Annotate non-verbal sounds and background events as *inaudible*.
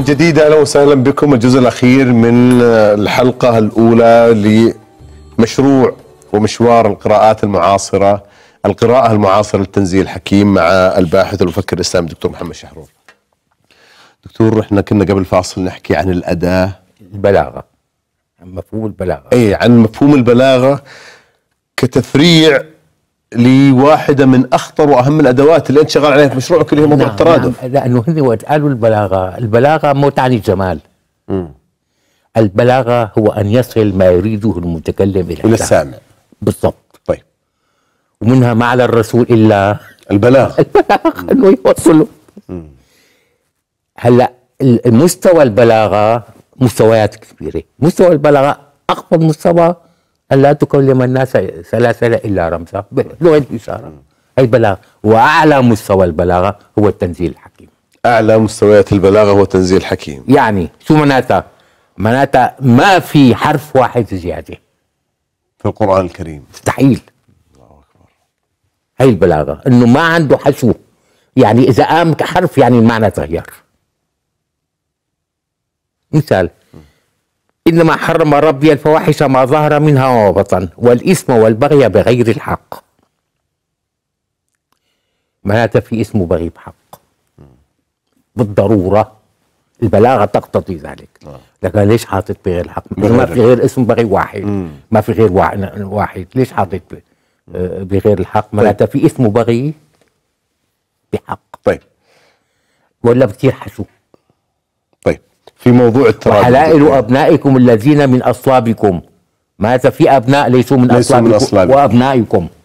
من جديد اهلا وسهلا بكم الجزء الاخير من الحلقه الاولى لمشروع ومشوار القراءات المعاصره القراءه المعاصره للتنزيل الحكيم مع الباحث والمفكر الاسلامي الدكتور محمد شحرور. دكتور احنا كنا قبل فاصل نحكي عن الاداه البلاغه عن مفهوم البلاغه اي عن مفهوم البلاغه كتفريع لواحده من اخطر واهم الادوات اللي انت شغال عليها في مشروعك اللي هي موضوع نعم، الترادف نعم. لانه هني وقت قالوا البلاغه، البلاغه مو تعني الجمال. م. البلاغه هو ان يصل ما يريده المتكلم الى السامع. بالضبط. طيب. ومنها ما على الرسول الا البلاغ *laughs* البلاغ انه يوصله. هلا مستوى البلاغه مستويات كبيره، مستوى البلاغه اقوى مستوى لا تكلم الناس سلاسل إلا رمزا بلغة الإشارة أي بلاغة وأعلى مستوى البلاغة هو التنزيل الحكيم أعلى مستويات البلاغة هو التنزيل الحكيم يعني شو معناتها؟ معناتها ما في حرف واحد زيادة في القرآن الكريم مستحيل الله أكبر هي البلاغة إنه ما عنده حشو يعني إذا قام حرف يعني المعنى تغير مثال إنما حرم ربي الفواحش ما ظهر منها وما بطن والإثم والبغي بغير الحق معناتها في إثم بغي بحق بالضرورة البلاغة تقتضي ذلك آه. لكن ليش حاطط بغير الحق ما في غير اسم بغي واحد ما في غير واحد ليش حاطط آه، بغير الحق معناتها طيب. في إثم بغي بحق طيب ولا كثير شو في موضوع الترابط وحلائل أبنائكم الذين من أصلابكم مات في أبناء ليسوا من أصلابكم, ليسوا من أصلابكم. وأبنائكم